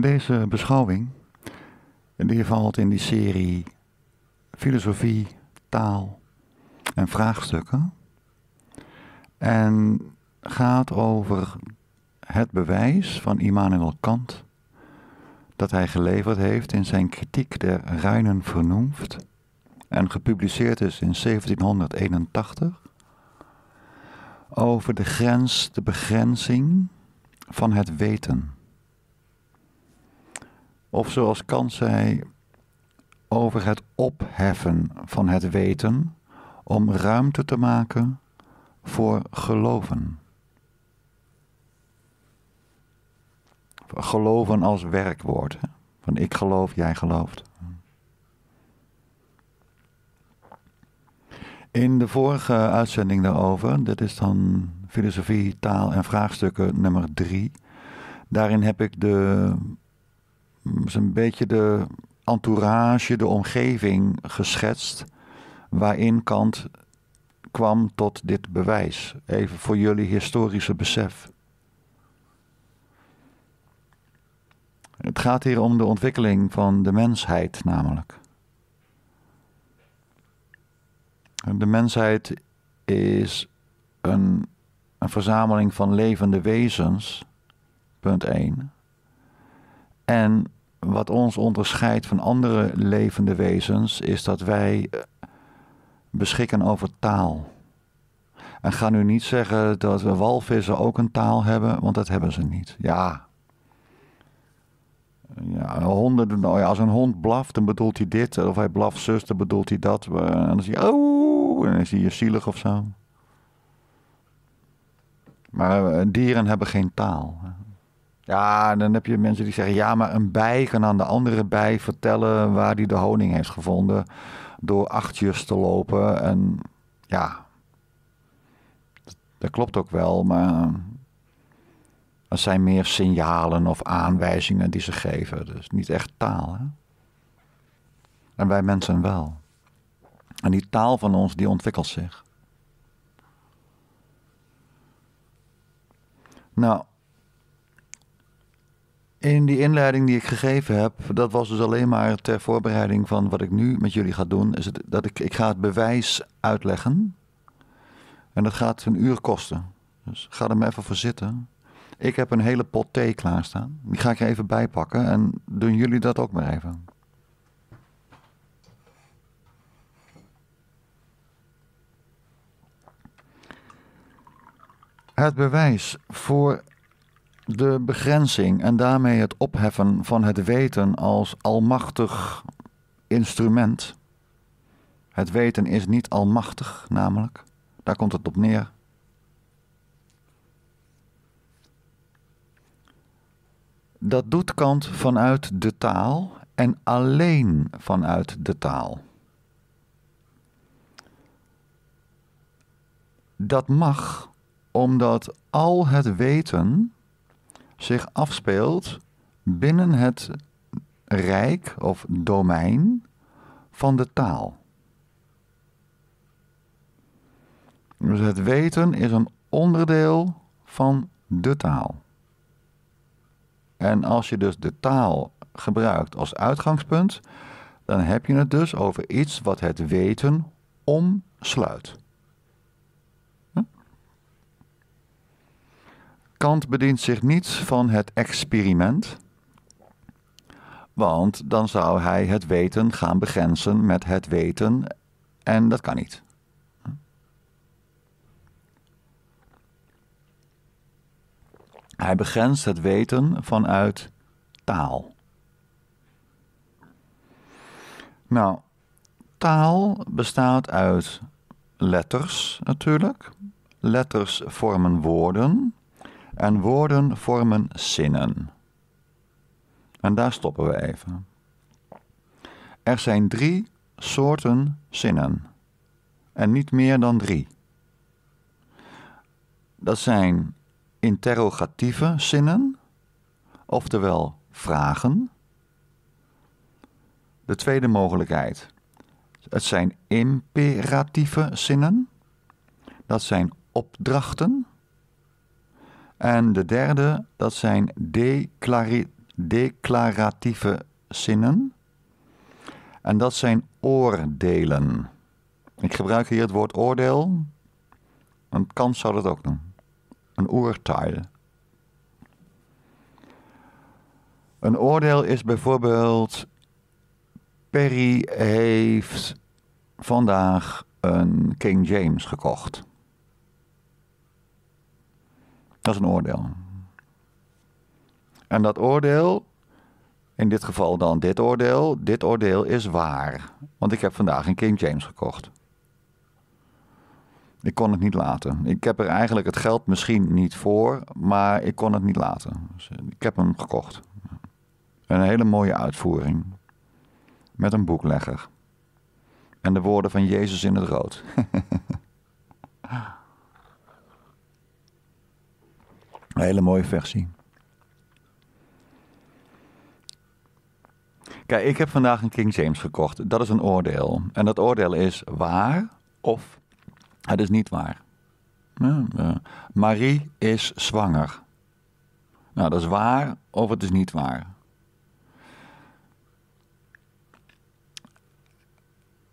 Deze beschouwing die valt in die serie filosofie, taal en vraagstukken. En gaat over het bewijs van Immanuel Kant dat hij geleverd heeft in zijn kritiek der Ruinen Vernunft en gepubliceerd is in 1781 over de grens, de begrenzing van het weten. Of zoals Kant zei, over het opheffen van het weten om ruimte te maken voor geloven. Geloven als werkwoord. Hè? Van ik geloof, jij gelooft. In de vorige uitzending daarover, dit is dan filosofie, taal en vraagstukken nummer drie. Daarin heb ik de is een beetje de entourage, de omgeving geschetst waarin Kant kwam tot dit bewijs. Even voor jullie historische besef. Het gaat hier om de ontwikkeling van de mensheid namelijk. De mensheid is een, een verzameling van levende wezens, punt 1. En wat ons onderscheidt van andere levende wezens is dat wij eh, beschikken over taal. En ga nu niet zeggen dat we walvissen ook een taal hebben, want dat hebben ze niet. Ja. ja honden, nou als een hond blaft, dan bedoelt hij dit. Of hij blaft zus, dan bedoelt hij dat. Eh, en dan zie je, oh, en dan is hij zielig of zo. Maar eh, dieren hebben geen taal. Ja, dan heb je mensen die zeggen: ja, maar een bij kan aan de andere bij vertellen waar die de honing heeft gevonden. Door achtjes te lopen. En ja, dat klopt ook wel, maar het zijn meer signalen of aanwijzingen die ze geven. Dus niet echt taal. Hè? En wij mensen wel. En die taal van ons, die ontwikkelt zich. Nou, in die inleiding die ik gegeven heb, dat was dus alleen maar ter voorbereiding van wat ik nu met jullie ga doen, is het, dat ik, ik ga het bewijs uitleggen. En dat gaat een uur kosten. Dus ga er maar even voor zitten. Ik heb een hele pot thee klaarstaan. Die ga ik er even bij pakken en doen jullie dat ook maar even. Het bewijs voor de begrenzing en daarmee het opheffen van het weten als almachtig instrument. Het weten is niet almachtig, namelijk. Daar komt het op neer. Dat doet Kant vanuit de taal en alleen vanuit de taal. Dat mag omdat al het weten zich afspeelt binnen het rijk of domein van de taal. Dus het weten is een onderdeel van de taal. En als je dus de taal gebruikt als uitgangspunt, dan heb je het dus over iets wat het weten omsluit. Kant bedient zich niet van het experiment, want dan zou hij het weten gaan begrenzen met het weten en dat kan niet. Hij begrenst het weten vanuit taal. Nou, taal bestaat uit letters natuurlijk. Letters vormen woorden. En woorden vormen zinnen. En daar stoppen we even. Er zijn drie soorten zinnen. En niet meer dan drie. Dat zijn interrogatieve zinnen, oftewel vragen. De tweede mogelijkheid. Het zijn imperatieve zinnen. Dat zijn opdrachten. En de derde, dat zijn declaratieve zinnen. En dat zijn oordelen. Ik gebruik hier het woord oordeel. Een kans zou dat ook doen. Een oertaal. Een oordeel is bijvoorbeeld: Perry heeft vandaag een King James gekocht. Dat een oordeel. En dat oordeel, in dit geval dan dit oordeel, dit oordeel is waar. Want ik heb vandaag een King James gekocht. Ik kon het niet laten. Ik heb er eigenlijk het geld misschien niet voor, maar ik kon het niet laten. Dus eh, ik heb hem gekocht. Een hele mooie uitvoering. Met een boeklegger. En de woorden van Jezus in het rood. Een hele mooie versie. Kijk, ik heb vandaag een King James gekocht. Dat is een oordeel. En dat oordeel is waar of het is niet waar. Marie is zwanger. Nou, dat is waar of het is niet waar.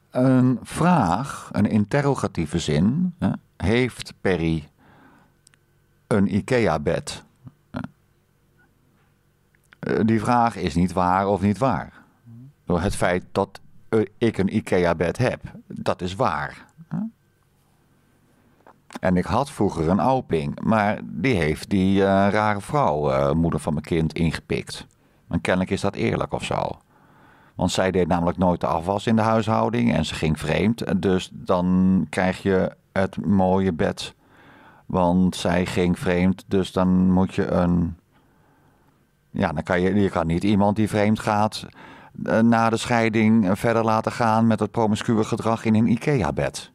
Een vraag, een interrogatieve zin. Heeft Perry een IKEA-bed. Eh, eh, die vraag is niet waar of niet waar. Door het feit dat eh, ik een IKEA-bed heb, dat is waar. En ik had vroeger een Alping, maar die heeft die rare vrouw, moeder van mijn kind, ingepikt. En kennelijk is dat eerlijk of zo. Want zij deed namelijk nooit de afwas in de huishouding en ze ging vreemd. Dus dan krijg je het mooie bed want zij ging vreemd, dus dan moet je een. Ja, dan kan je, je kan niet iemand die vreemd gaat eh, na de scheiding eh, verder laten gaan met het promiscue gedrag in een IKEA-bed.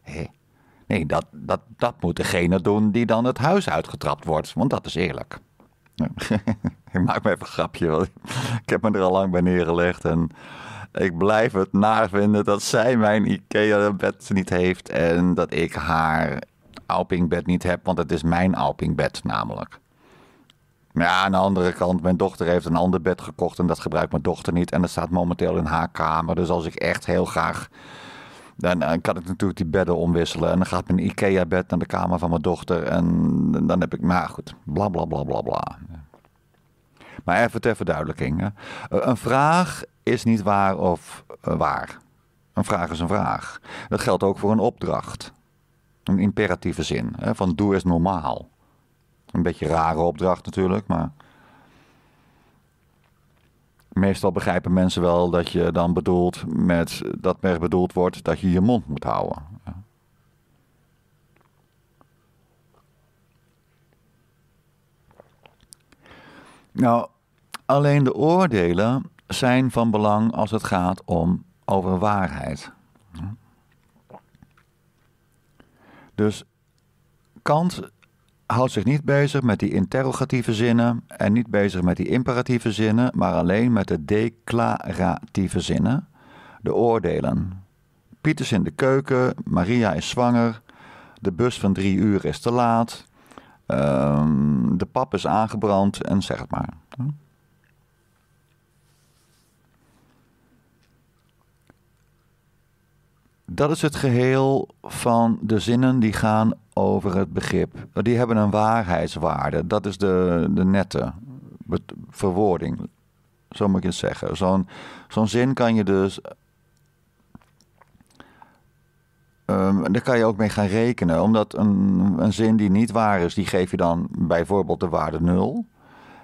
Nee, dat, dat, dat moet degene doen die dan het huis uitgetrapt wordt, want dat is eerlijk. ik maak me even een grapje, ik heb me er al lang bij neergelegd en ik blijf het naar vinden dat zij mijn IKEA-bed niet heeft en dat ik haar Alpingbed niet heb, want het is mijn Alpingbed namelijk. Maar ja, aan de andere kant, mijn dochter heeft een ander bed gekocht en dat gebruikt mijn dochter niet. En dat staat momenteel in haar kamer. Dus als ik echt heel graag. Dan kan ik natuurlijk die bedden omwisselen. En dan gaat mijn IKEA-bed naar de kamer van mijn dochter. En dan heb ik. Maar goed, bla bla bla bla bla. Maar even ter verduidelijking: eh, een vraag is niet waar of eh, waar. Een vraag is een vraag. Dat geldt ook voor een opdracht. Een imperatieve zin, hè, van doe is normaal. Een beetje rare opdracht natuurlijk, maar... Meestal begrijpen mensen wel dat je dan bedoelt met dat bedoeld wordt dat je je mond moet houden. Nou, alleen de oordelen zijn van belang als het gaat om over waarheid. Dus Kant houdt zich niet bezig met die interrogatieve zinnen en niet bezig met die imperatieve zinnen, maar alleen met de declaratieve zinnen, de oordelen. Piet is in de keuken, Maria is zwanger, de bus van drie uur is te laat, ehm, de pap is aangebrand en zeg het maar. dat is het geheel van de zinnen die gaan over het begrip. Die hebben een waarheidswaarde. Dat is de, de nette verwoording. Zo moet ik het zeggen. Zo'n zin kan je dus. Ehm, daar kan je ook mee gaan rekenen. Omdat een, een zin die niet waar is, die geef je dan bijvoorbeeld de waarde 0.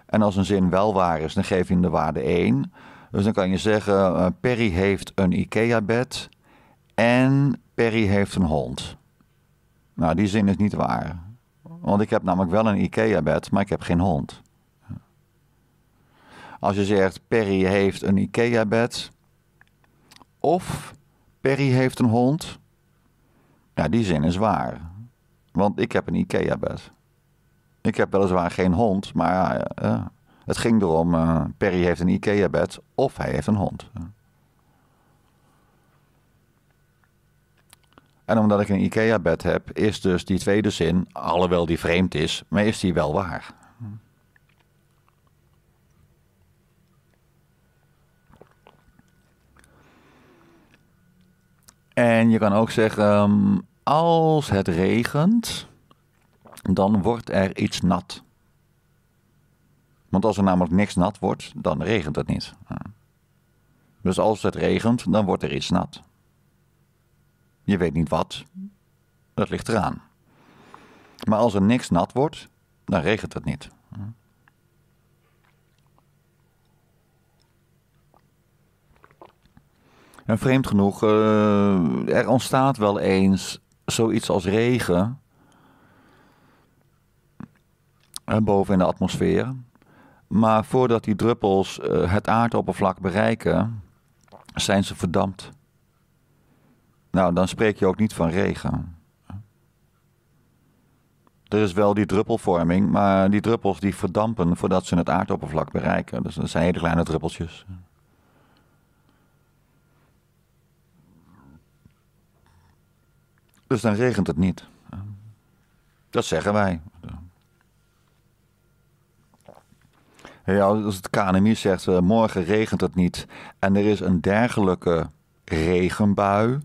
En als een zin wel waar is, dan geef je hem de waarde 1. Dus dan kan je zeggen: eh, Perry heeft een IKEA-bed. En Perry heeft een hond. Nou, die zin is niet waar. Want ik heb namelijk wel een IKEA-bed, maar ik heb geen hond. Als je zegt Perry heeft een IKEA-bed. Of Perry heeft een hond. Ja, die zin is waar. Want ik heb een IKEA-bed. Ik heb weliswaar geen hond, maar eh, het ging erom: eh, Perry heeft een IKEA-bed of hij heeft een hond. En omdat ik een IKEA-bed heb, is dus die tweede zin, alhoewel die vreemd is, maar is die wel waar. En je kan ook zeggen, ehm, als het regent, dan wordt er iets nat. Want als er namelijk niks nat wordt, dan regent het niet. Dus als het regent, dan wordt er iets nat. Je weet niet wat. Dat ligt eraan. Maar als er niks nat wordt, dan regent het niet. En vreemd genoeg, eh, er ontstaat wel eens zoiets als regen eh, boven in de atmosfeer. Maar voordat die druppels eh, het aardoppervlak bereiken, zijn ze verdampt. Nou, dan spreek je ook niet van regen. Er is wel die druppelvorming, maar die druppels die verdampen voordat ze het aardoppervlak bereiken. Dus dat zijn hele kleine druppeltjes. Dus dan regent het niet. Dat zeggen wij. Ja, als het KNMI zegt, eh, morgen regent het niet en er is een dergelijke regenbui,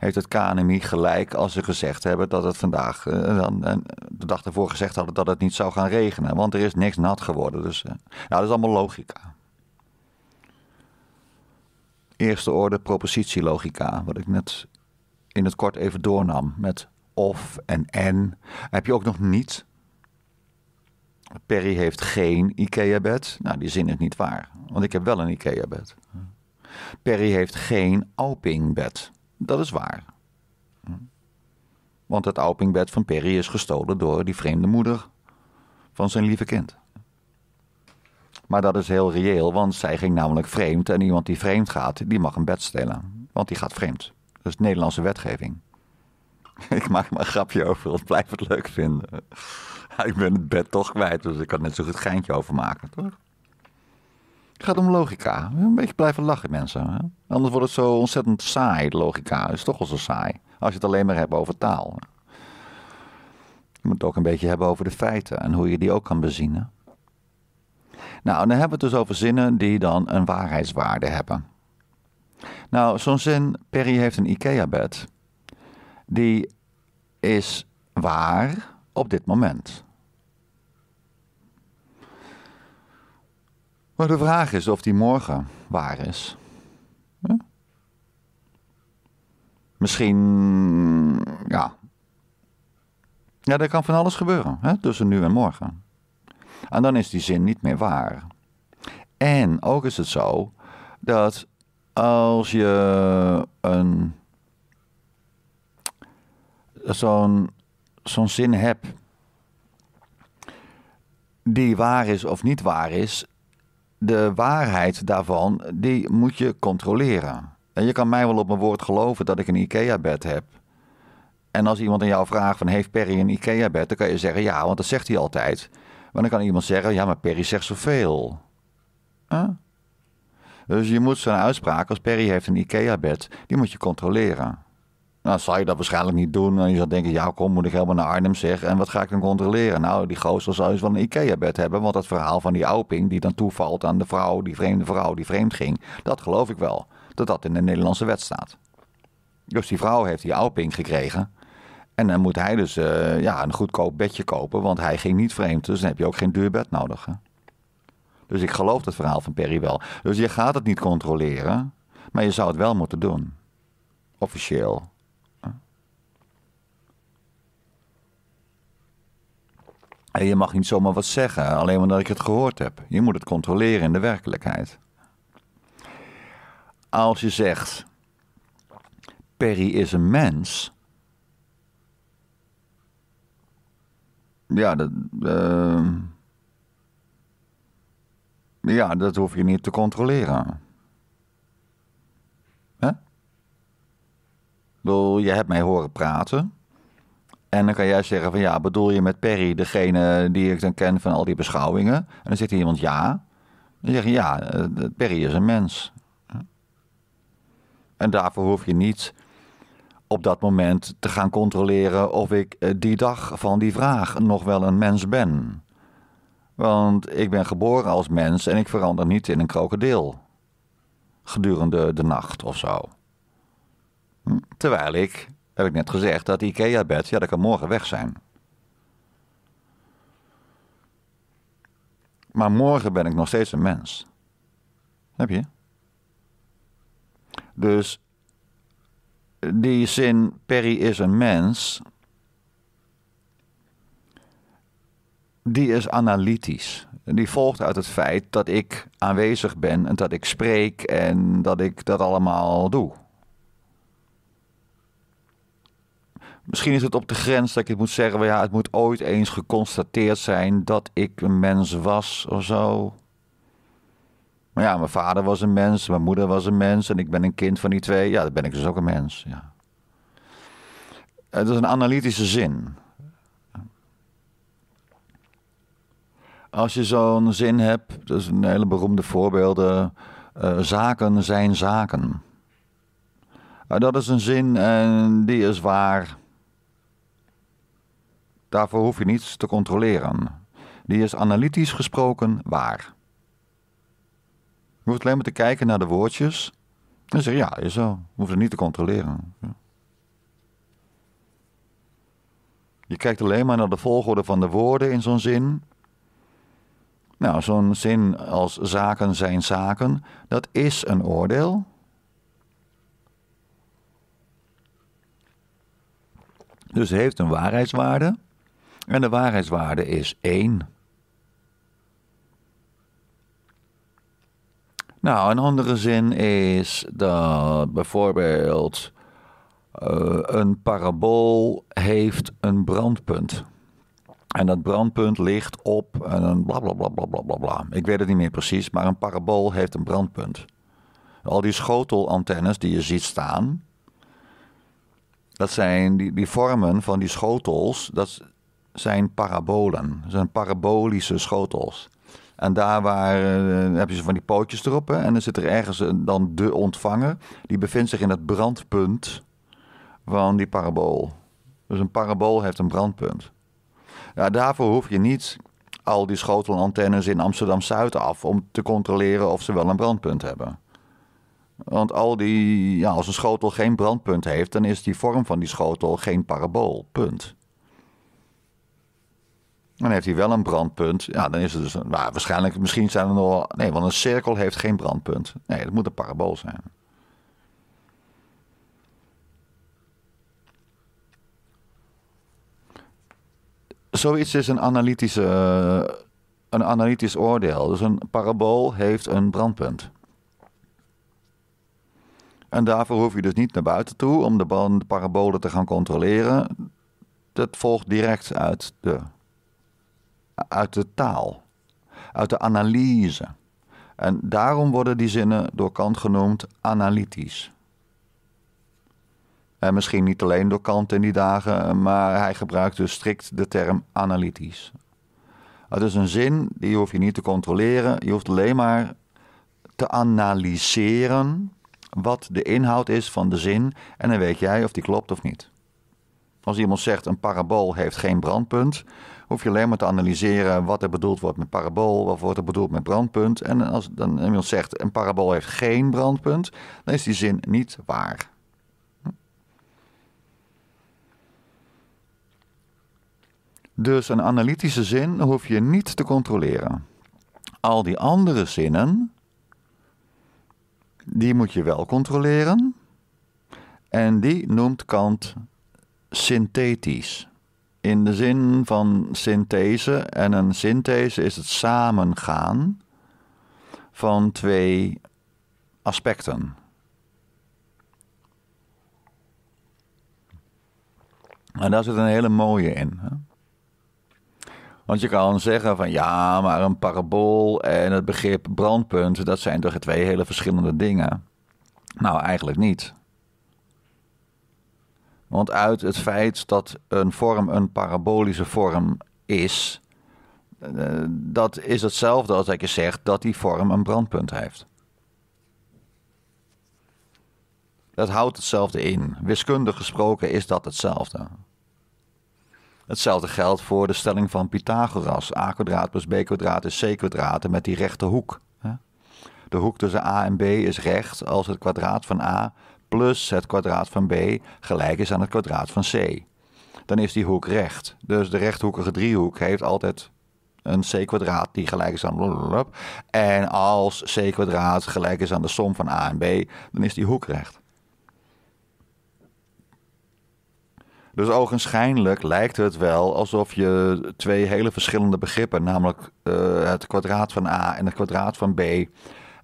heeft het KNMI gelijk als ze gezegd hebben dat het vandaag, eh, eh, de dag ervoor gezegd hadden dat het niet zou gaan regenen. Want er is niks nat geworden. Dus eh, dat is allemaal logica. Eerste orde propositielogica, wat ik net in het kort even doornam. Met of en en. Heb je ook nog niet. Perry heeft geen IKEA-bed. Nou, die zin is niet waar, want ik heb wel een IKEA-bed. Perry heeft geen Alping-bed. Dat is waar. Hm. Want het Alpingbed van Perry is gestolen door die vreemde moeder van zijn lieve kind. Maar dat is heel reëel, want zij ging namelijk vreemd. En iemand die vreemd gaat, die mag een bed stelen. Want die gaat vreemd. Dat is Nederlandse wetgeving. Ik maak maar een grapje over, want blijf het leuk vinden. Ik ben het bed toch kwijt, dus ik kan net zo goed geintje over maken, toch? Het gaat om logica. Een beetje blijven lachen, mensen. Hè? Anders wordt het zo ontzettend saai, logica. is toch wel zo saai. Als je het alleen maar hebt over taal. Je moet het ook een beetje hebben over de feiten en hoe je die ook kan bezienen. Nou, dan hebben we het dus over zinnen die dan een waarheidswaarde hebben. Nou, zo'n zin, Perry heeft een IKEA-bed, die is waar op dit moment. Maar de vraag is of die morgen waar is. Misschien, ja. Ja, er kan van alles gebeuren hè, tussen nu en morgen. En dan is die zin niet meer waar. En ook is het zo dat als je een zo'n zo'n zin hebt die waar is of niet waar is, de waarheid daarvan, die moet je controleren. En je kan mij wel op mijn woord geloven dat ik een IKEA-bed heb. En als iemand aan jou vraagt van heeft Perry een IKEA-bed, dan kan je zeggen ja, want dat zegt hij altijd. Maar dan kan iemand zeggen ja, maar Perry zegt zoveel. Huh? Dus je moet zo'n uitspraak als Perry heeft een IKEA-bed, die moet je controleren. Nou, zou je dat waarschijnlijk niet doen. En je zou denken, ja, kom, moet ik helemaal naar Arnhem zeggen? En wat ga ik dan controleren? Nou, die gozer zal eens wel een IKEA-bed hebben. Want dat verhaal van die Auping, die dan toevalt aan de vrouw, die vreemde vrouw die vreemd ging. Dat geloof ik wel, dat dat in de Nederlandse wet staat. Dus die vrouw heeft die Auping gekregen. En dan moet hij dus eh, ja, een goedkoop bedje kopen, want hij ging niet vreemd. Dus dan heb je ook geen duur bed nodig. Dus ik geloof dat verhaal van Perry wel. Dus je gaat het niet controleren, maar je zou het wel moeten doen. Officieel. En je mag niet zomaar wat zeggen, alleen omdat ik het gehoord heb. Je moet het controleren in de werkelijkheid. Als je zegt, Perry is een mens. Ja, dat. Ehm, hoef je niet te controleren. Hè? bedoel, je hebt mij horen praten. En dan kan jij zeggen van ja, bedoel je met Perry degene die ik dan ken van al die beschouwingen? En dan zegt iemand ja. Dan zeg je ja, eh, Perry is een mens. En daarvoor hoef je niet op dat moment te gaan controleren of ik eh, die dag van die vraag nog wel een mens ben. Want ik ben geboren als mens en ik verander niet in een krokodil. Gedurende de nacht of zo. Hm, terwijl ik heb ik net gezegd, dat IKEA-bed, ja, dat kan morgen weg zijn. Maar morgen ben ik nog steeds een mens. Heb je? Dus die zin Perry is een mens, die is analytisch. Die volgt uit het feit dat ik aanwezig ben en dat ik spreek en dat ik dat allemaal doe. Misschien is het op de grens dat ik moet zeggen. ja, het moet ooit eens geconstateerd zijn dat ik een mens was of zo. Maar ja, mijn vader was een mens, mijn moeder was een mens en ik ben een kind van die twee. Ja, dan ben ik dus ook een mens. Ja. Het eh, is een analytische zin. Als je zo'n zin hebt, dat is een hele beroemde voorbeelden. Eh, zaken zijn zaken. Eh, dat is een zin en die is waar. Daarvoor hoef je niets te controleren. Die is analytisch gesproken waar. Je hoeft alleen maar te kijken naar de woordjes. En je ja, is zo. Hoef het niet te controleren. Je kijkt alleen maar naar de volgorde van de woorden in zo'n zin. Nou, zo'n zin als zaken zijn zaken, dat is een oordeel. Dus heeft een waarheidswaarde en de waarheidswaarde is 1. Nou, een andere zin is dat bijvoorbeeld eh, een parabool heeft een brandpunt. En dat brandpunt ligt op een bla bla bla bla bla bla bla. Ik weet het niet meer precies, maar een parabool heeft een brandpunt. Al die schotelantennes die je ziet staan, dat zijn die, die vormen van die schotels, dat zijn parabolen, zijn parabolische schotels. En daar waar, eh, heb je ze van die pootjes erop. Hè? En dan zit er ergens een, eh, dan de ontvanger. Die bevindt zich in het brandpunt van die parabool. Dus een parabool heeft een brandpunt. Ja, daarvoor hoef je niet al die schotelantennes in Amsterdam-Zuid af... om te controleren of ze wel een brandpunt hebben. Want al die, ja, als een schotel geen brandpunt heeft... dan is die vorm van die schotel geen parabool, punt. Dan heeft hij wel een brandpunt. Ja, dan is het dus. Nou, waarschijnlijk, misschien zijn er nog. Nee, want een cirkel heeft geen brandpunt. Nee, dat moet een parabool zijn. Zoiets is een, analytische, eh, een analytisch oordeel. Dus een parabool heeft een brandpunt. En daarvoor hoef je dus niet naar buiten toe om de parabolen te gaan controleren. Dat volgt direct uit de uit de taal, uit de analyse. En daarom worden die zinnen door Kant genoemd analytisch. En misschien niet alleen door Kant in die dagen, maar hij gebruikt dus strikt de term analytisch. Het is een zin die hoef je niet te controleren, je hoeft alleen maar te analyseren wat de inhoud is van de zin en dan weet jij of die klopt of niet. Als iemand zegt een parabool heeft geen brandpunt, hoef je alleen maar te analyseren wat er bedoeld wordt met parabool, wat wordt er bedoeld met brandpunt. En als dan iemand zegt een parabool heeft geen brandpunt, dan is die zin niet waar. Dus een analytische zin hoef je niet te controleren. Al die andere zinnen, die moet je wel controleren. En die noemt Kant synthetisch in de zin van synthese. En een synthese is het samengaan van twee aspecten. En daar zit een hele mooie in. Hè? Want je kan zeggen van ja, maar een parabool en het begrip brandpunt, dat zijn toch twee hele verschillende dingen. Nou, eigenlijk niet. Want uit het feit dat een vorm een parabolische vorm is, eh, dat is hetzelfde als dat je zegt dat die vorm een brandpunt heeft. Dat houdt hetzelfde in. Wiskundig gesproken is dat hetzelfde. Hetzelfde geldt voor de stelling van Pythagoras. a kwadraat plus b kwadraat is c kwadraat met die rechte hoek. De hoek tussen a en b is recht als het kwadraat van a plus het kwadraat van b gelijk is aan het kwadraat van c. Dan is die hoek recht. Dus de rechthoekige driehoek heeft altijd een c kwadraat die gelijk is aan En als c kwadraat gelijk is aan de som van a en b, dan is die hoek recht. Dus ogenschijnlijk lijkt het wel alsof je twee hele verschillende begrippen, namelijk eh, het kwadraat van a en het kwadraat van b,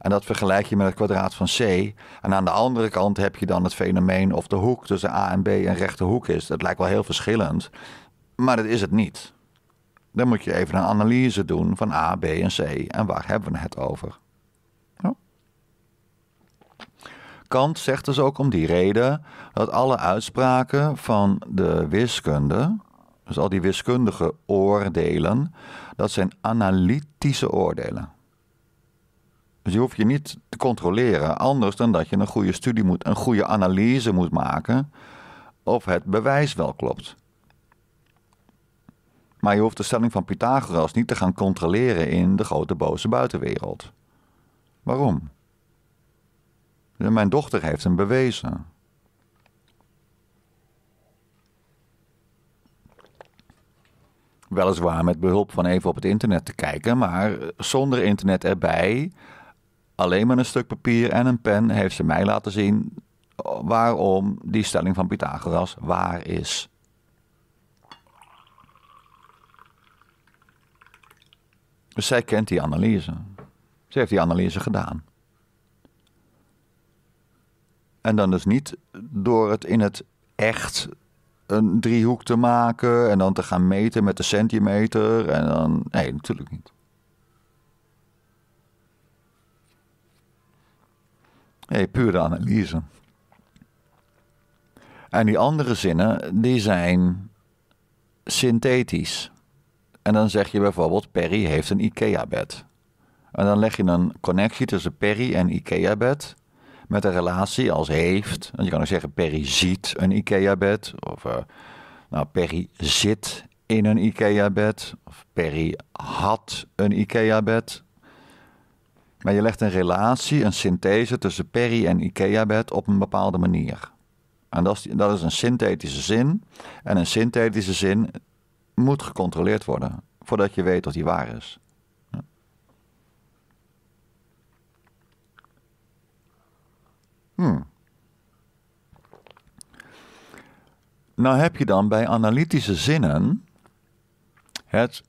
en dat vergelijk je met het kwadraat van C. En aan de andere kant heb je dan het fenomeen of de hoek tussen A en B een rechte hoek is. Dat lijkt wel heel verschillend, maar dat is het niet. Dan moet je even een analyse doen van A, B en C en waar hebben we het over. Ja. Kant zegt dus ook om die reden dat alle uitspraken van de wiskunde, dus al die wiskundige oordelen, dat zijn analytische oordelen. Dus je hoeft je niet te controleren. Anders dan dat je een goede studie moet, een goede analyse moet maken. Of het bewijs wel klopt. Maar je hoeft de stelling van Pythagoras niet te gaan controleren in de grote boze buitenwereld. Waarom? Mijn dochter heeft hem bewezen. Weliswaar met behulp van even op het internet te kijken, maar zonder internet erbij alleen met een stuk papier en een pen heeft ze mij laten zien waarom die stelling van Pythagoras waar is. Dus zij kent die analyse. Ze heeft die analyse gedaan. En dan dus niet door het in het echt een driehoek te maken en dan te gaan meten met de centimeter. En dan, nee, natuurlijk niet. Nee, pure analyse. En die andere zinnen, die zijn synthetisch. En dan zeg je bijvoorbeeld, Perry heeft een IKEA-bed. En dan leg je een connectie tussen Perry en IKEA-bed met een relatie als heeft. En je kan ook zeggen, Perry ziet een IKEA-bed. Of eh, nou, Perry zit in een IKEA-bed. Of Perry had een IKEA-bed. Maar je legt een relatie, een synthese tussen Perry en Ikea-bed op een bepaalde manier. En dat is, dat is een synthetische zin. En een synthetische zin moet gecontroleerd worden voordat je weet of die waar is. Hmm. Nou heb je dan bij analytische zinnen het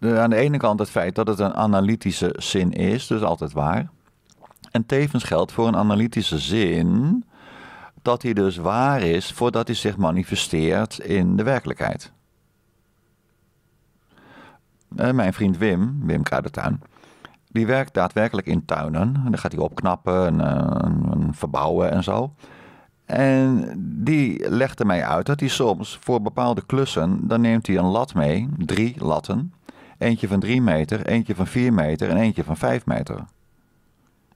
aan de ene kant het feit dat het een analytische zin is, dus altijd waar. En tevens geldt voor een analytische zin dat hij dus waar is voordat hij zich manifesteert in de werkelijkheid. Eh, mijn vriend Wim, Wim Kruidentuin, die werkt daadwerkelijk in tuinen. En dan gaat hij opknappen eh, en, verbouwen en zo. En die legde mij uit dat hij soms voor bepaalde klussen, dan neemt hij een lat mee, drie latten. Eentje van 3 meter, eentje van 4 meter en eentje van 5 meter.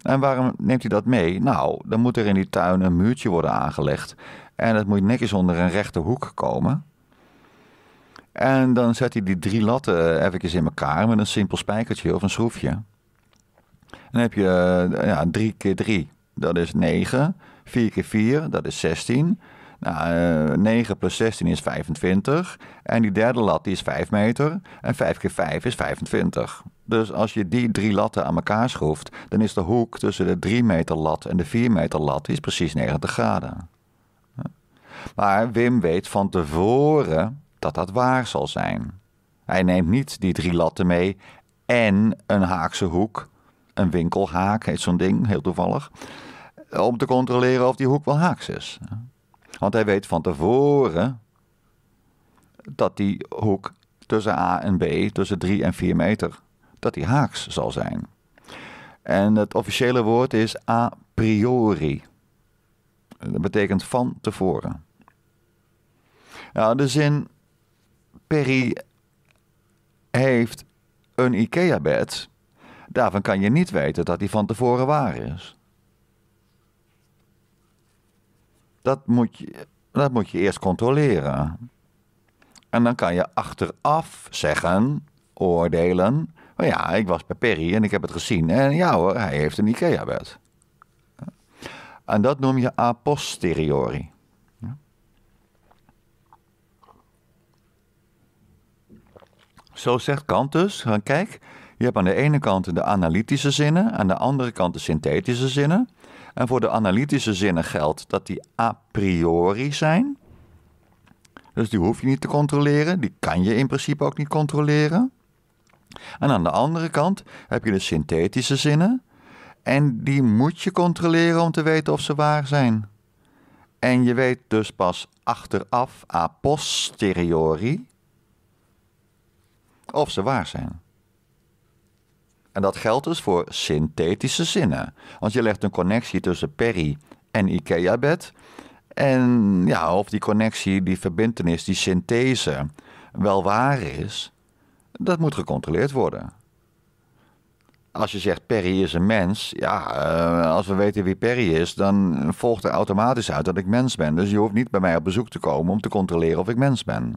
En waarom neemt hij dat mee? Nou, dan moet er in die tuin een muurtje worden aangelegd. En het moet netjes onder een rechte hoek komen. En dan zet hij die drie latten even in elkaar met een simpel spijkertje of een schroefje. dan heb je eh, ja, 3 keer 3, dat is 9. 4 keer 4, dat is 16. Nou, 9 eh, plus 16 is 25. En die derde lat die is 5 meter. En 5 keer 5 is 25. Dus als je die drie latten aan elkaar schroeft, dan is de hoek tussen de 3 meter lat en de 4 meter lat is precies 90 graden. Maar Wim weet van tevoren dat dat waar zal zijn. Hij neemt niet die drie latten mee en een haakse hoek. Een winkelhaak heet zo'n ding, heel toevallig. Om te controleren of die hoek wel haaks is. Want hij weet van tevoren dat die hoek tussen A en B, tussen 3 en 4 meter, dat die haaks zal zijn. En het officiële woord is a priori. Dat betekent van tevoren. Nou, de zin Perry heeft een IKEA-bed. Daarvan kan je niet weten dat die van tevoren waar is. dat moet je, dat moet je eerst controleren. En dan kan je achteraf zeggen, oordelen. Maar oh ja, ik was bij Perry en ik heb het gezien. En ja hoor, hij heeft een IKEA-bed. En dat noem je a posteriori. Zo zegt Kant dus, kijk, je hebt aan de ene kant de analytische zinnen, aan de andere kant de synthetische zinnen. En voor de analytische zinnen geldt dat die a priori zijn. Dus die hoef je niet te controleren, die kan je in principe ook niet controleren. En aan de andere kant heb je de synthetische zinnen. En die moet je controleren om te weten of ze waar zijn. En je weet dus pas achteraf, a posteriori, of ze waar zijn. En dat geldt dus voor synthetische zinnen. Want je legt een connectie tussen Perry en IKEA-bed. En ja, of die connectie, die verbindenis, die synthese wel waar is, dat moet gecontroleerd worden. Als je zegt Perry is een mens, ja, eh, als we weten wie Perry is, dan volgt er automatisch uit dat ik mens ben. Dus je hoeft niet bij mij op bezoek te komen om te controleren of ik mens ben.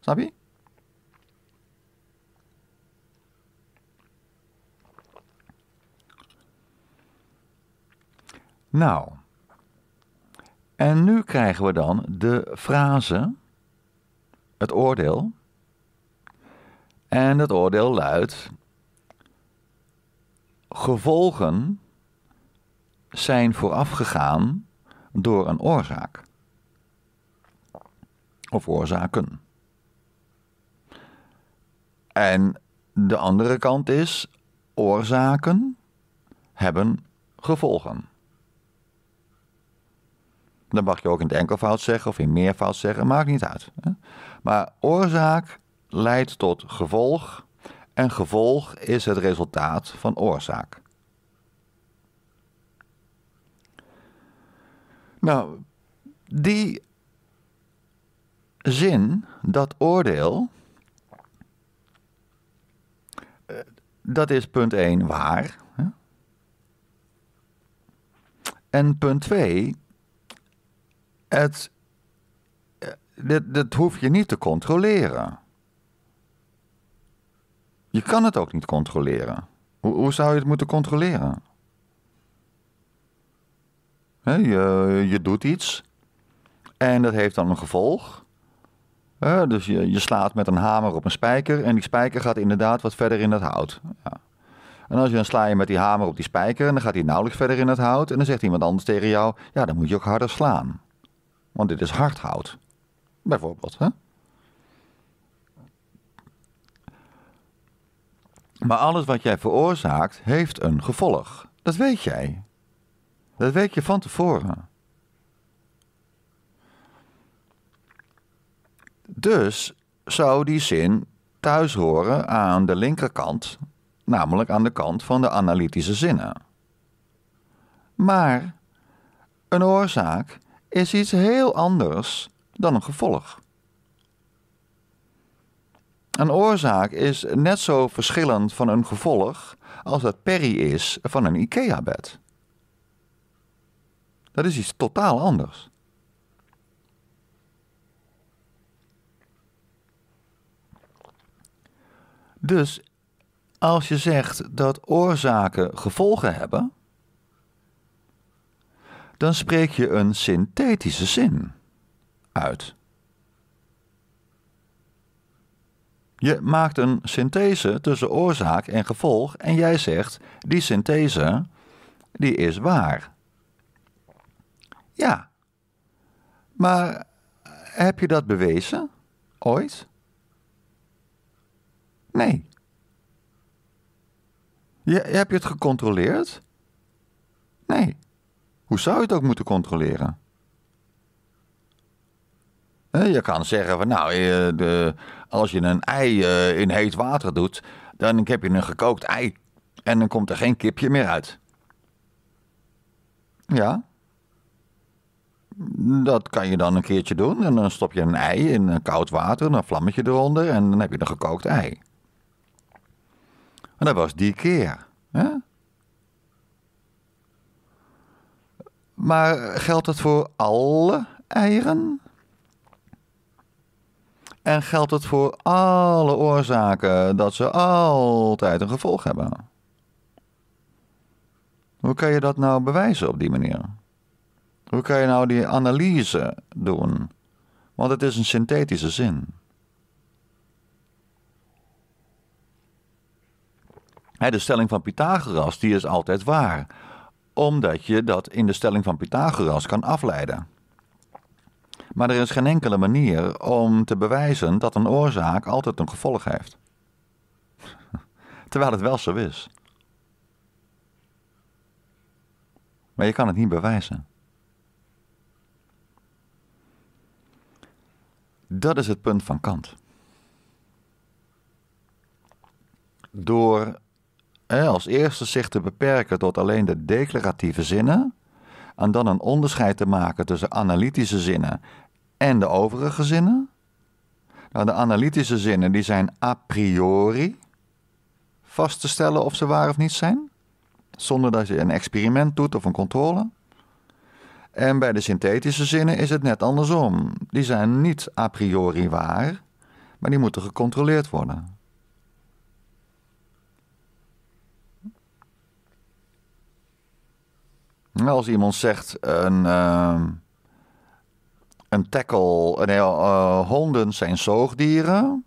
Snap je? Nou, en nu krijgen we dan de frase, het oordeel. En het oordeel luidt: gevolgen zijn voorafgegaan door een oorzaak. Of oorzaken. En de andere kant is: oorzaken hebben gevolgen. Dan mag je ook in het enkelvoud zeggen of in meervoud zeggen, maakt niet uit. Maar oorzaak leidt tot gevolg en gevolg is het resultaat van oorzaak. Nou, die zin, dat oordeel, eh, dat is punt 1 waar. En punt 2, het, eh, dit, hoef je niet te controleren. Je kan het ook niet controleren. Hoe, hoe zou je het moeten controleren? je, je doet iets en dat heeft dan een gevolg. dus je, slaat met een hamer op een spijker en die spijker gaat inderdaad wat verder in dat hout. Ja. En als je dan sla je met die hamer op die spijker en dan gaat hij nauwelijks verder in het hout en dan zegt iemand anders tegen jou, ja dan moet je ook harder slaan. Want dit is hardhout, Bijvoorbeeld. Hè? Maar alles wat jij veroorzaakt heeft een gevolg. Dat weet jij. Dat weet je van tevoren. Dus zou die zin thuis horen aan de linkerkant, namelijk aan de kant van de analytische zinnen. Maar een oorzaak is iets heel anders dan een gevolg. Een oorzaak is net zo verschillend van een gevolg als het Perry is van een IKEA-bed. Dat is iets totaal anders. Dus als je zegt dat oorzaken gevolgen hebben, dan spreek je een synthetische zin uit. Je maakt een synthese tussen oorzaak en gevolg en jij zegt: die synthese die is waar. Ja. Maar heb je dat bewezen? Ooit? Nee. Je, heb je het gecontroleerd? Nee. Hoe zou je het ook moeten controleren? Je kan zeggen van nou, eh, als je een ei eh, in heet water doet, dan heb je een gekookt ei en dan komt er geen kipje meer uit. Ja. Dat kan je dan een keertje doen en dan stop je een ei in koud water een vlammetje eronder en dan heb je een gekookt ei. En dat was die keer. Hè? Maar geldt het voor alle eieren? En geldt het voor alle oorzaken dat ze altijd een gevolg hebben? Hoe kan je dat nou bewijzen op die manier? Hoe kan je nou die analyse doen? Want het is een synthetische zin. de stelling van Pythagoras die is altijd waar omdat je dat in de stelling van Pythagoras kan afleiden. Maar er is geen enkele manier om te bewijzen dat een oorzaak altijd een gevolg heeft. Terwijl het wel zo is. Maar je kan het niet bewijzen. Dat is het punt van Kant. Door als eerste zich te beperken tot alleen de declaratieve zinnen, en dan een onderscheid te maken tussen analytische zinnen en de overige zinnen. Nou, de analytische zinnen die zijn a priori vast te stellen of ze waar of niet zijn, zonder dat je een experiment doet of een controle. En bij de synthetische zinnen is het net andersom. Die zijn niet a priori waar, maar die moeten gecontroleerd worden. Nou, als iemand zegt een, uh, een tackle, eh, een eh, honden zijn zoogdieren.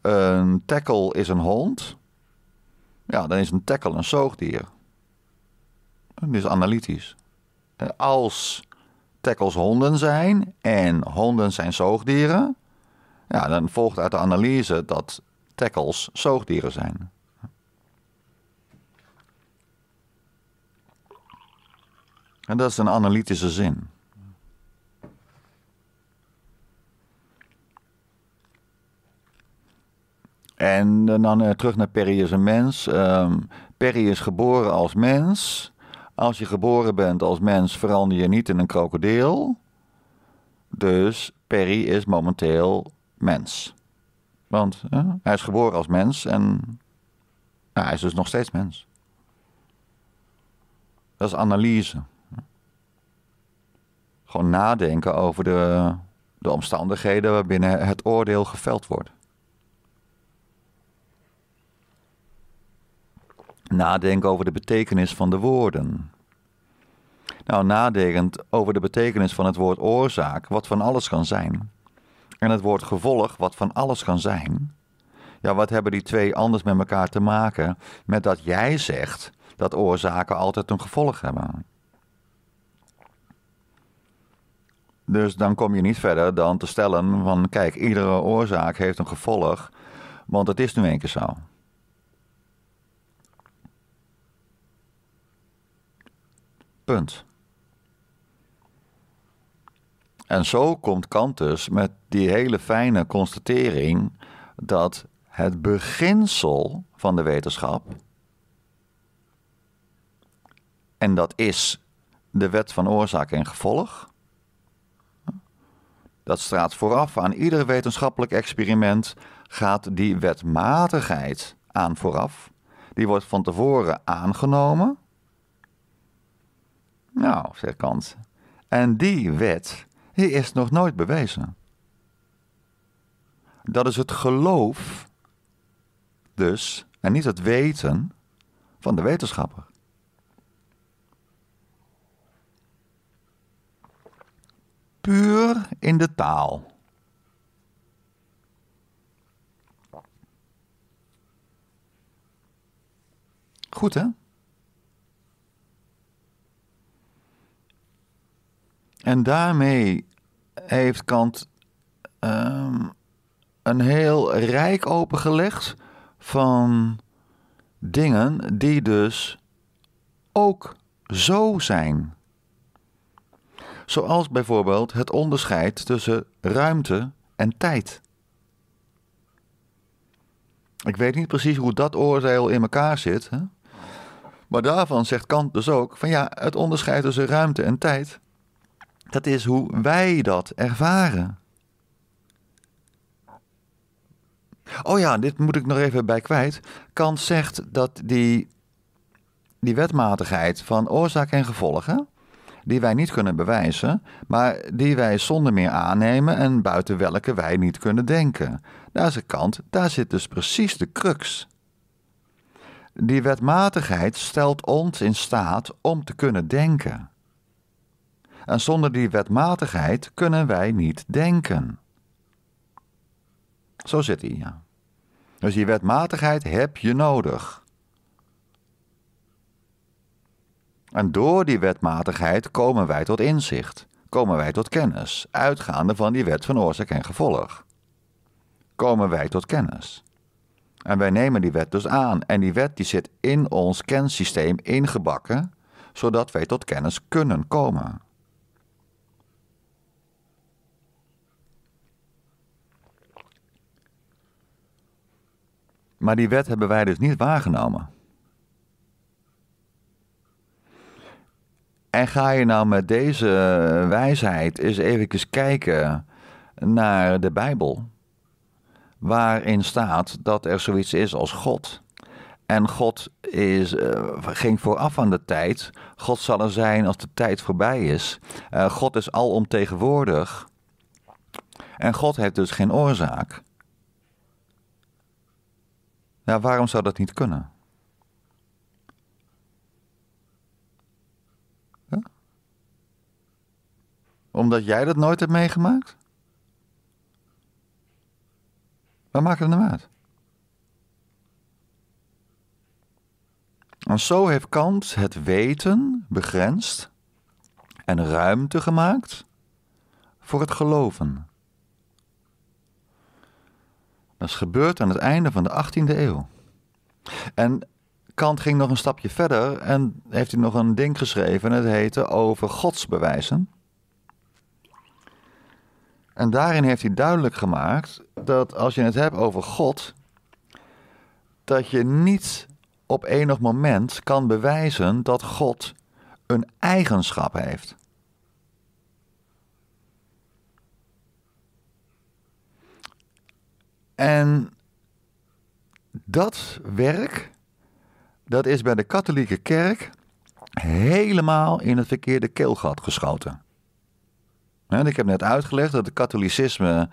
Een tackle is een hond. Ja, dan is een tackle een zoogdier. Dat is analytisch. als tackles honden zijn en honden zijn zoogdieren, ja, dan volgt uit de analyse dat tackles zoogdieren zijn. En dat is een analytische zin. En dan eh, terug naar Perry is een mens. Ehm, Perry is geboren als mens. Als je geboren bent als mens, verander je niet in een krokodil. Dus Perry is momenteel mens. Want hij is geboren als mens en nou, hij is dus nog steeds mens. Dat is analyse nadenken over de, de omstandigheden waarbinnen het oordeel geveld wordt. Nadenken over de betekenis van de woorden. Nou, nadenkend over de betekenis van het woord oorzaak, wat van alles kan zijn. En het woord gevolg, wat van alles kan zijn. Ja, wat hebben die twee anders met elkaar te maken met dat jij zegt dat oorzaken altijd een gevolg hebben? Dus dan kom je niet verder dan te stellen van kijk, iedere oorzaak heeft een gevolg, want het is nu een keer zo. Punt. En zo komt Kant dus met die hele fijne constatering dat het beginsel van de wetenschap, en dat is de wet van oorzaak en gevolg, dat straat vooraf aan ieder wetenschappelijk experiment gaat die wetmatigheid aan vooraf. Die wordt van tevoren aangenomen. Nou, zegt Kant. En die wet die is nog nooit bewezen. Dat is het geloof, dus, en niet het weten van de wetenschapper. puur in de taal. Goed hè? En daarmee heeft Kant um, een heel rijk opengelegd van dingen die dus ook zo zijn zoals bijvoorbeeld het onderscheid tussen ruimte en tijd. Ik weet niet precies hoe dat oordeel in elkaar zit, hè? maar daarvan zegt Kant dus ook van ja, het onderscheid tussen ruimte en tijd, dat is hoe wij dat ervaren. Oh ja, dit moet ik nog even bij kwijt. Kant zegt dat die, die wetmatigheid van oorzaak en gevolgen, die wij niet kunnen bewijzen, maar die wij zonder meer aannemen en buiten welke wij niet kunnen denken. Daar is de kant, daar zit dus precies de crux. Die wetmatigheid stelt ons in staat om te kunnen denken. En zonder die wetmatigheid kunnen wij niet denken. Zo zit hij. Ja. Dus die wetmatigheid heb je nodig. En door die wetmatigheid komen wij tot inzicht, komen wij tot kennis, uitgaande van die wet van oorzaak en gevolg. Komen wij tot kennis. En wij nemen die wet dus aan. En die wet die zit in ons kennissysteem ingebakken, zodat wij tot kennis kunnen komen. Maar die wet hebben wij dus niet waargenomen. En ga je nou met deze eh, wijsheid eens even kijken naar de Bijbel, waarin staat dat er zoiets is als God. En God is, eh, ging vooraf aan de tijd. God zal er zijn als de tijd voorbij is. Eh, God is alomtegenwoordig. En God heeft dus geen oorzaak. Nou, waarom zou dat niet kunnen? Omdat jij dat nooit hebt meegemaakt? Waar maakt het nou uit? En zo heeft Kant het weten begrensd en ruimte gemaakt voor het geloven. Dat is gebeurd aan het einde van de 18e eeuw. En Kant ging nog een stapje verder en heeft hij nog een ding geschreven. Het heette Over Godsbewijzen. En daarin heeft hij duidelijk gemaakt dat als je het hebt over God, dat je niet op enig moment kan bewijzen dat God een eigenschap heeft. En dat werk, dat is bij de katholieke kerk helemaal in het verkeerde keelgat geschoten. Ik heb net uitgelegd dat het katholicisme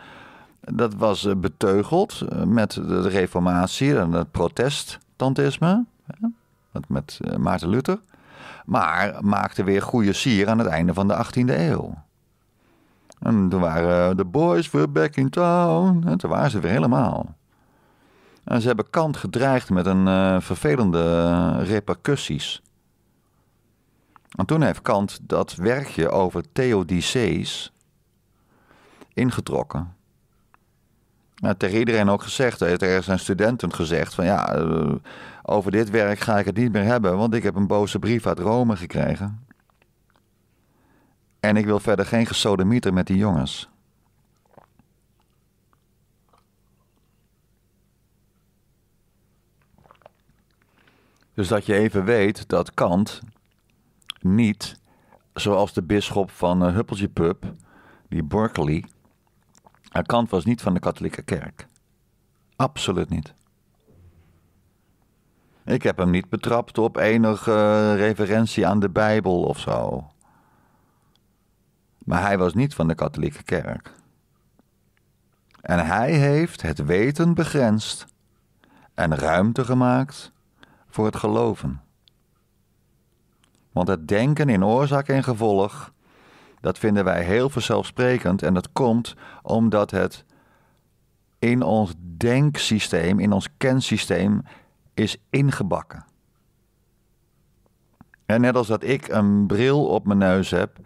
dat was eh, beteugeld eh, met de reformatie en het protestantisme, met eh, Maarten Luther. Maar maakte weer goede sier aan het einde van de 18e eeuw. En toen waren de boys weer back in town. En toen waren ze weer helemaal. En ze hebben Kant gedreigd met een vervelende repercussies. En toen heeft Kant dat werkje over Theodicees ingetrokken. Nou, tegen iedereen ook gezegd, er eh, is zijn studenten gezegd van ja, eh, over dit werk ga ik het niet meer hebben, want ik heb een boze brief uit Rome gekregen. En ik wil verder geen gesodemieter met die jongens. Dus dat je even weet dat Kant niet zoals de bisschop van uh, Huppeltje Pub, die Berkeley. Haar kant was niet van de katholieke kerk. Absoluut niet. Ik heb hem niet betrapt op enige eh, referentie aan de Bijbel of zo. Maar hij was niet van de katholieke kerk. En hij heeft het weten begrensd en ruimte gemaakt voor het geloven. Want het denken in oorzaak en gevolg, dat vinden wij heel vanzelfsprekend. En dat komt omdat het in ons denksysteem, in ons kensysteem, is ingebakken. En net als dat ik een bril op mijn neus heb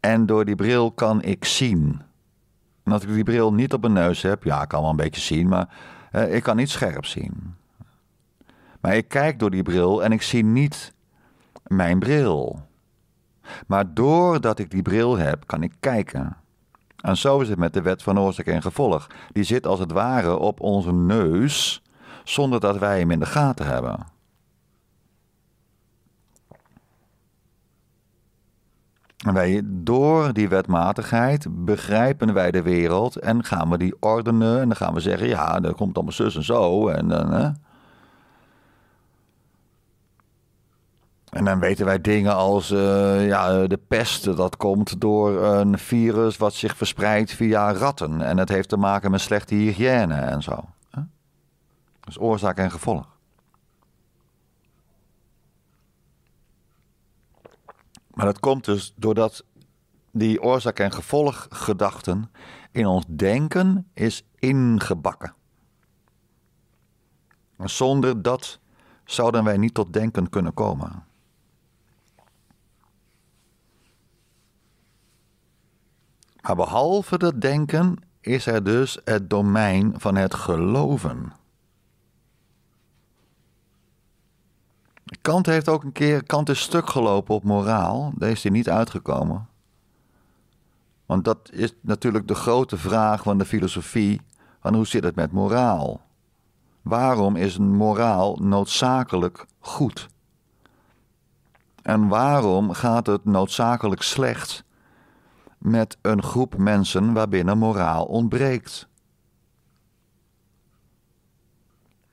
en door die bril kan ik zien. En als ik die bril niet op mijn neus heb, ja, ik kan wel een beetje zien, maar eh, ik kan niet scherp zien. Maar ik kijk door die bril en ik zie niet mijn bril. Maar doordat ik die bril heb, kan ik kijken. En zo is het met de wet van oorzaak en gevolg. Die zit als het ware op onze neus, zonder dat wij hem in de gaten hebben. En wij, door die wetmatigheid begrijpen wij de wereld en gaan we die ordenen en dan gaan we zeggen, ja, dat komt allemaal zus en zo. En, dan. Eh, En dan weten wij dingen als eh, ja, de pest. Dat komt door een virus wat zich verspreidt via ratten. En het heeft te maken met slechte hygiëne en zo. Dus oorzaak en gevolg. Maar dat komt dus doordat die oorzaak- en gedachten in ons denken is ingebakken. En zonder dat zouden wij niet tot denken kunnen komen. Maar behalve dat denken is er dus het domein van het geloven. Kant heeft ook een keer, Kant is stuk gelopen op moraal. Daar is hij niet uitgekomen. Want dat is natuurlijk de grote vraag van de filosofie: van hoe zit het met moraal? Waarom is een moraal noodzakelijk goed? En waarom gaat het noodzakelijk slecht met een groep mensen waarbinnen moraal ontbreekt.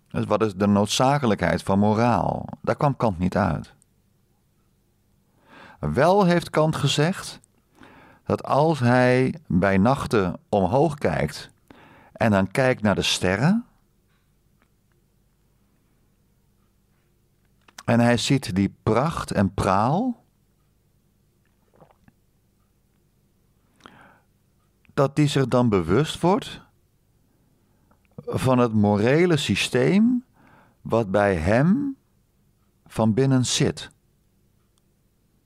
Dus wat is de noodzakelijkheid van moraal? Daar kwam Kant niet uit. Wel heeft Kant gezegd dat als hij bij nachten omhoog kijkt en dan kijkt naar de sterren, en hij ziet die pracht en praal, dat die zich dan bewust wordt van het morele systeem wat bij hem van binnen zit.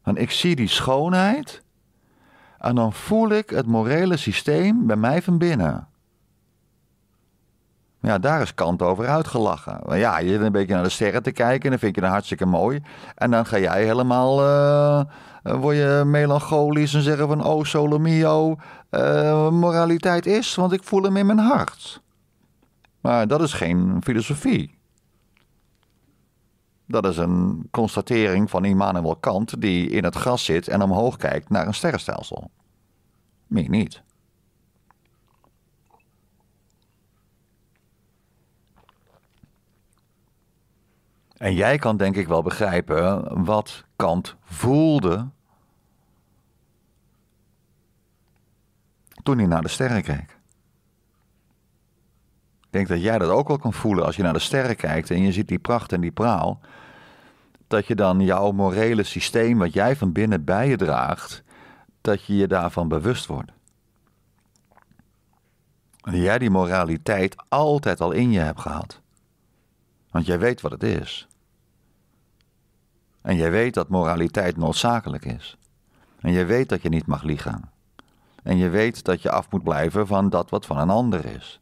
Want ik zie die schoonheid en dan voel ik het morele systeem bij mij van binnen. Ja, daar is Kant over uitgelachen. ja, je zit een beetje naar de sterren te kijken en dan vind je dat hartstikke mooi. En dan ga jij helemaal eh, eh, word je melancholisch en zeggen van oh Solomio eh, moraliteit is, want ik voel hem in mijn hart. Maar dat is geen filosofie. Dat is een constatering van Immanuel Kant die in het gras zit en omhoog kijkt naar een sterrenstelsel. Meer niet. En jij kan denk ik wel begrijpen wat Kant voelde toen hij naar de sterren keek. Ik denk dat jij dat ook wel kan voelen als je naar de sterren kijkt en je ziet die pracht en die praal. Dat je dan jouw morele systeem, wat jij van binnen bij je draagt, dat je je daarvan bewust wordt. En dat jij die moraliteit altijd al in je hebt gehad. Want jij weet wat het is. En jij weet dat moraliteit noodzakelijk is. En je weet dat je niet mag liegen. En je weet dat je af moet blijven van dat wat van een ander is.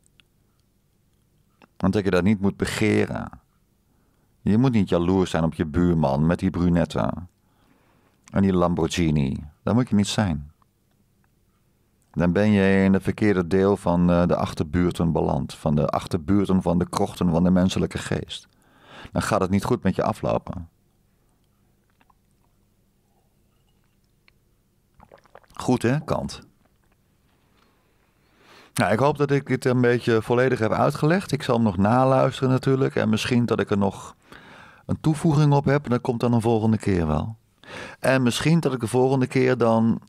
Want dat je dat niet moet begeren. Je moet niet jaloers zijn op je buurman met die brunette. En die Lamborghini. Dat moet je niet zijn. Dan ben je in het verkeerde deel van eh, de achterbuurten beland. Van de achterbuurten van de krochten van de menselijke geest. Dan gaat het niet goed met je aflopen. Goed hè, Kant? Nou, ik hoop dat ik dit een beetje volledig heb uitgelegd. Ik zal hem nog naluisteren natuurlijk. En misschien dat ik er nog een toevoeging op heb. Dat komt dan een volgende keer wel. En misschien dat ik de volgende keer dan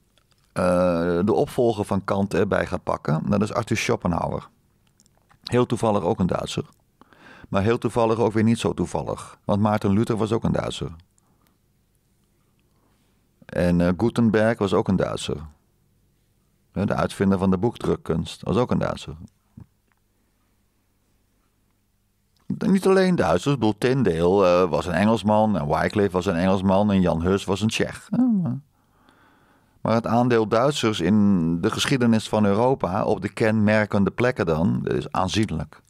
eh, de opvolger van Kant erbij ga pakken. Dat is Arthur Schopenhauer. Heel toevallig ook een Duitser. Maar heel toevallig ook weer niet zo toevallig. Want Maarten Luther was ook een Duitser. En eh, Gutenberg was ook een Duitser. De uitvinder van de boekdrukkunst was ook een Duitser. Niet alleen Duitsers, ik bedoel, Tyndale eh, was een Engelsman, en Wycliffe was een Engelsman, en Jan Hus was een Tsjech. Maar het aandeel Duitsers in de geschiedenis van Europa, op de kenmerkende plekken dan, is aanzienlijk.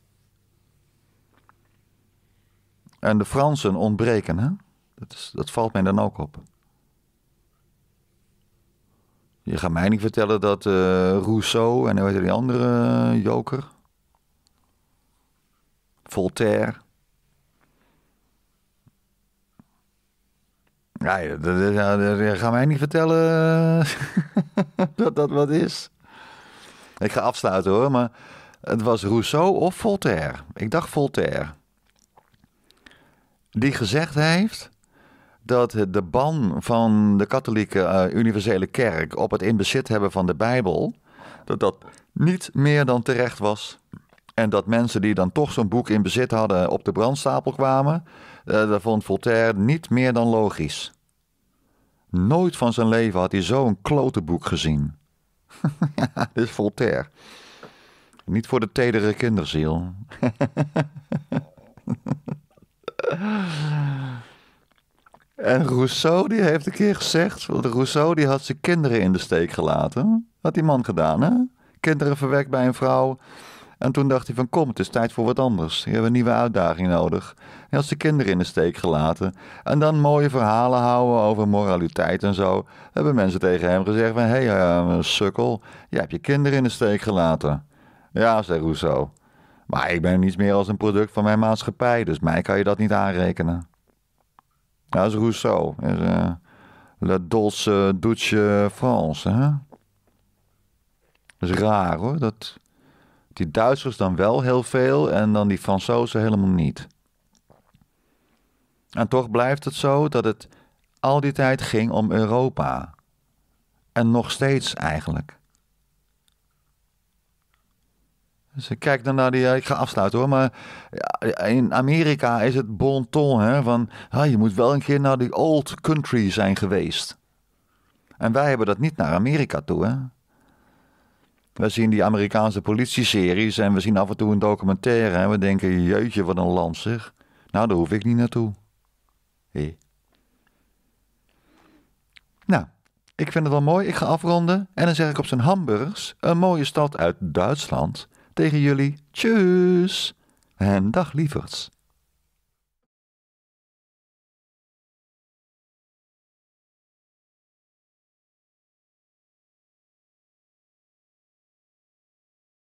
En de Fransen ontbreken, hè? Dat, is, dat valt mij dan ook op. Je gaat mij niet vertellen dat eh, Rousseau en hoe heet die andere eh, joker? Voltaire. Ja, dat, dat, ga mij niet vertellen eh, dat dat wat is. Ik ga afsluiten hoor, maar het was Rousseau of Voltaire. Ik dacht Voltaire. Die gezegd heeft dat de ban van de katholieke eh, universele kerk op het in bezit hebben van de Bijbel, dat dat niet meer dan terecht was. En dat mensen die dan toch zo'n boek in bezit hadden op de brandstapel kwamen, uh, dat vond Voltaire niet meer dan logisch. Nooit van zijn leven had hij zo'n klote boek gezien. ja, dit is Voltaire. Niet voor de tedere kinderziel. En Rousseau die heeft een keer gezegd, Rousseau die had zijn kinderen in de steek gelaten. Had die man gedaan, hè? Kinderen verwerkt bij een vrouw. En toen dacht hij van kom, het is tijd voor wat anders. Je hebt een nieuwe uitdaging nodig. Hij had zijn kinderen in de steek gelaten. En dan mooie verhalen houden over moraliteit en zo. Hebben mensen tegen hem gezegd van hé hey, uh, sukkel, je hebt je kinderen in de steek gelaten. Ja, zei Rousseau. Maar ik ben niets meer als een product van mijn maatschappij, dus mij kan je dat niet aanrekenen. Ja, dat is Rousseau. Is, uh, Le dolce douce France. Hè? Dat is raar hoor. Dat, die Duitsers dan wel heel veel en dan die Fransozen helemaal niet. En toch blijft het zo dat het al die tijd ging om Europa. En nog steeds eigenlijk. Dus ik kijk dan naar die, ik ga afsluiten hoor, maar in Amerika is het bon ton hè, van ah, je moet wel een keer naar die old country zijn geweest. En wij hebben dat niet naar Amerika toe hè. We zien die Amerikaanse politieseries en we zien af en toe een documentaire en we denken jeetje wat een land zeg. Nou daar hoef ik niet naartoe. hé. Nou, ik vind het wel mooi. Ik ga afronden. En dan zeg ik op zijn hamburgers: een mooie stad uit Duitsland tegen jullie. Tjus! En dag lieverds.